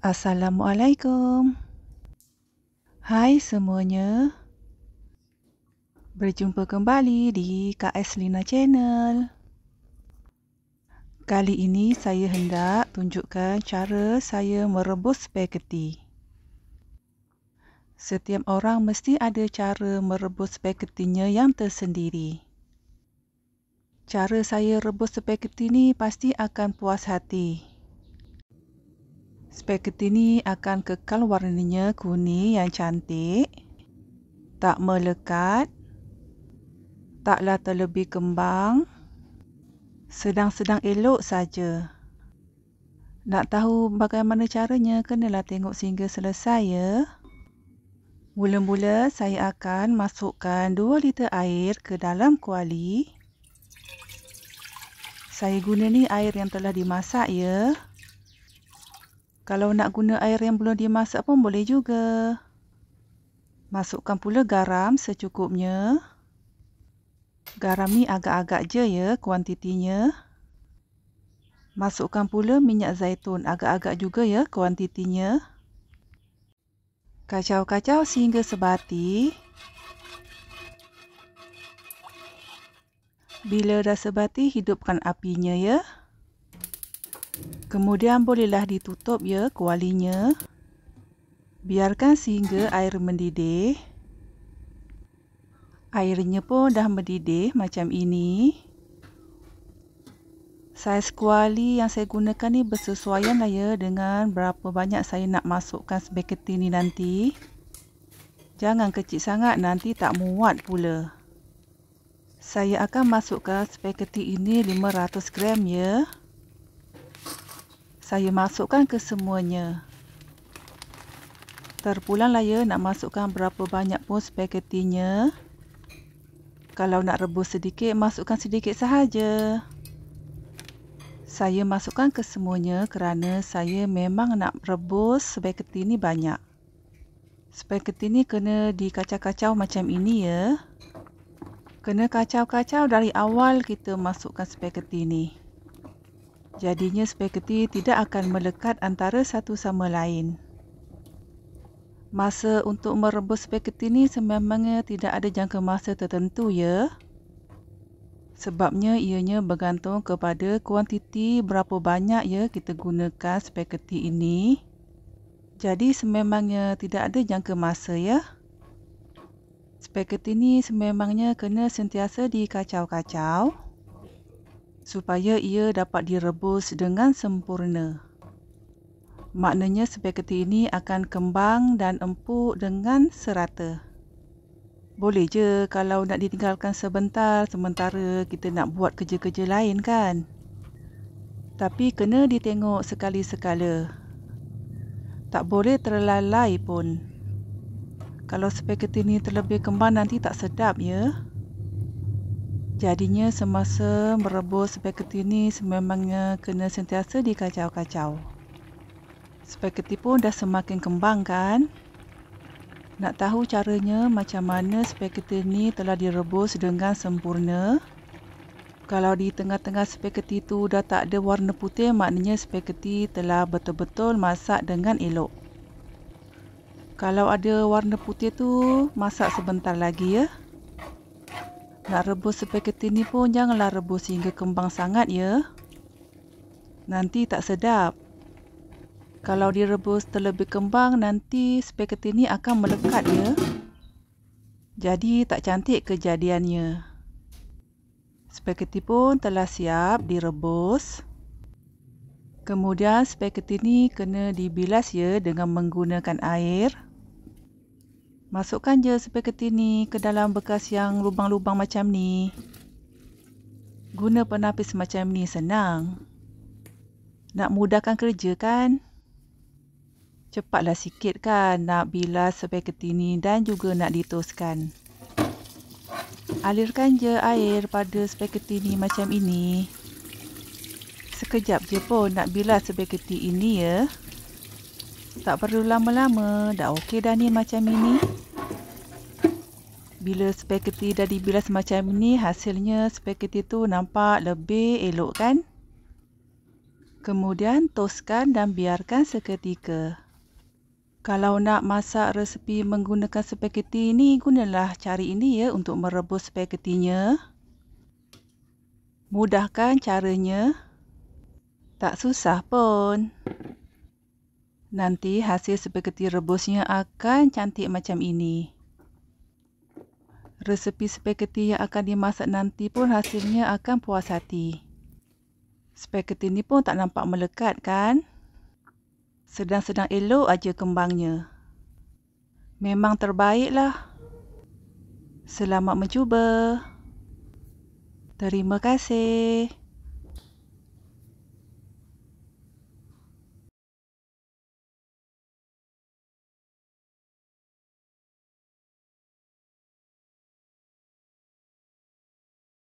Assalamualaikum. Hai semuanya. Berjumpa kembali di KS Lina Channel. Kali ini saya hendak tunjukkan cara saya merebus spaghetti. Setiap orang mesti ada cara merebus spagettinya yang tersendiri. Cara saya rebus spaghetti ni pasti akan puas hati. Spaghetti ni akan kekal warnanya kuning yang cantik. Tak melekat. Taklah terlebih kembang. Sedang-sedang elok saja. Nak tahu bagaimana caranya, kenalah tengok sehingga selesai ya. Mula-mula saya akan masukkan 2 liter air ke dalam kuali. Saya guna ni air yang telah dimasak ya. Ya. Kalau nak guna air yang belum dimasak pun boleh juga. Masukkan pula garam secukupnya. Garam ni agak-agak je ya kuantitinya. Masukkan pula minyak zaitun agak-agak juga ya kuantitinya. Kacau-kacau sehingga sebati. Bila dah sebati, hidupkan apinya ya. Ya. Kemudian bolehlah ditutup ya kualinya. Biarkan sehingga air mendidih. Airnya pun dah mendidih macam ini. Saiz kuali yang saya gunakan ni bersesuaian lah ya dengan berapa banyak saya nak masukkan spaghetti ni nanti. Jangan kecil sangat nanti tak muat pula. Saya akan masukkan spaghetti ini 500 gram ya saya masukkan ke semuanya. lah ya nak masukkan berapa banyak pun spagettinya. Kalau nak rebus sedikit, masukkan sedikit sahaja. Saya masukkan ke semuanya kerana saya memang nak rebus spagetti ni banyak. Spagetti ni kena dikacau-kacau macam ini ya. Kena kacau-kacau dari awal kita masukkan spagetti ni. Jadinya spaghetti tidak akan melekat antara satu sama lain. Masa untuk merebus spaghetti ni sememangnya tidak ada jangka masa tertentu ya. Sebabnya ianya bergantung kepada kuantiti berapa banyak ya kita gunakan spaghetti ini. Jadi sememangnya tidak ada jangka masa ya. Spaghetti ni sememangnya kena sentiasa dikacau-kacau supaya ia dapat direbus dengan sempurna. Maknanya spageti ini akan kembang dan empuk dengan serata. Boleh je kalau nak ditinggalkan sebentar sementara kita nak buat kerja-kerja lain kan? Tapi kena ditengok sekali-sekala. Tak boleh terlalai pun. Kalau spageti ni terlebih kembang nanti tak sedap ya. Jadinya semasa merebus spaghetti ni sememangnya kena sentiasa dikacau-kacau. Spaghetti pun dah semakin kembang kan? Nak tahu caranya macam mana spaghetti ni telah direbus dengan sempurna? Kalau di tengah-tengah spaghetti tu dah tak ada warna putih maknanya spaghetti telah betul-betul masak dengan elok. Kalau ada warna putih tu masak sebentar lagi ya. Nak rebus spaghetti ni pun janganlah rebus sehingga kembang sangat ya. Nanti tak sedap. Kalau direbus terlebih kembang nanti spaghetti ni akan melekat ya. Jadi tak cantik kejadiannya. Spaghetti pun telah siap direbus. Kemudian spaghetti ni kena dibilas ya dengan menggunakan air. Masukkan je speketi ni ke dalam bekas yang lubang-lubang macam ni. Guna penapis macam ni senang. Nak mudahkan kerja kan? Cepatlah sikit kan nak bilas speketi ni dan juga nak dituskan. Alirkan je air pada speketi ni macam ini. Sekejap je pun nak bilas speketi ini ya. Tak perlu lama-lama, dah okey dah ni macam ini. Bila spaghetti dah dibilas macam ini, hasilnya spaghetti tu nampak lebih elok kan? Kemudian toskan dan biarkan seketika. Kalau nak masak resepi menggunakan spaghetti ini, gunalah cari ini ya untuk merebus spaghettinya. Mudahkan caranya. Tak susah pun. Nanti hasil spaghetti rebusnya akan cantik macam ini. Resepi spaghetti yang akan dimasak nanti pun hasilnya akan puas hati. Spaghetti ni pun tak nampak melekat kan? Sedang-sedang elok aja kembangnya. Memang terbaiklah. Selamat mencuba. Terima kasih.